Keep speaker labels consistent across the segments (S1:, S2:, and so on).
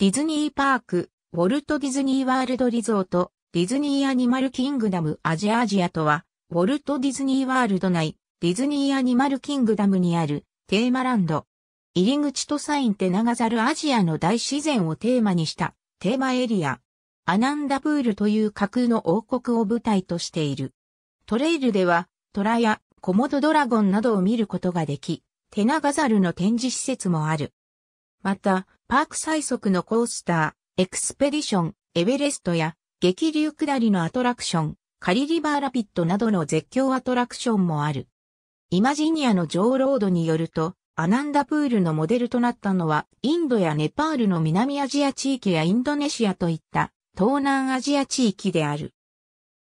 S1: ディズニーパーク、ウォルト・ディズニー・ワールド・リゾート、ディズニー・アニマル・キングダム・アジア・アジアとは、ウォルト・ディズニー・ワールド内、ディズニー・アニマル・キングダムにあるテーマランド。入り口とサインって長ざるアジアの大自然をテーマにしたテーマエリア。アナンダプールという架空の王国を舞台としている。トレイルでは、トラやコモドドラゴンなどを見ることができ、テナガザルの展示施設もある。また、パーク最速のコースター、エクスペディション、エベレストや、激流下りのアトラクション、カリリバーラピッドなどの絶叫アトラクションもある。イマジニアのジョーロードによると、アナンダプールのモデルとなったのは、インドやネパールの南アジア地域やインドネシアといった東南アジア地域である。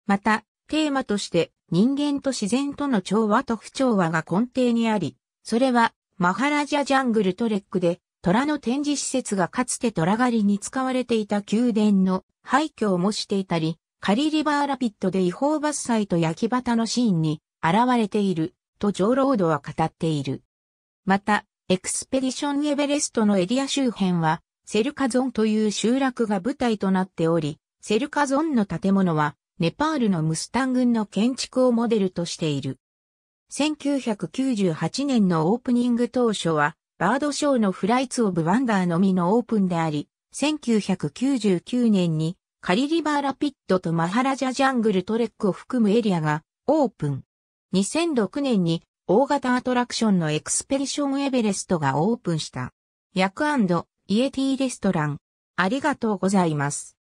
S1: また、テーマとして人間と自然との調和と不調和が根底にあり、それはマハラジャジャングルトレックで虎の展示施設がかつて虎狩りに使われていた宮殿の廃墟を模していたり、カリリバーラピットで違法伐採と焼き畑のシーンに現れているとジョーロードは語っている。また、エクスペディションエベレストのエリア周辺は、セルカゾンという集落が舞台となっており、セルカゾンの建物は、ネパールのムスタン軍の建築をモデルとしている。1998年のオープニング当初は、バードショーのフライツ・オブ・ワンダーのみのオープンであり、1999年にカリリバーラピッドとマハラジャジャングルトレックを含むエリアがオープン。2006年に大型アトラクションのエクスペリションエベレストがオープンした。ヤクイエティレストラン。ありがとうございます。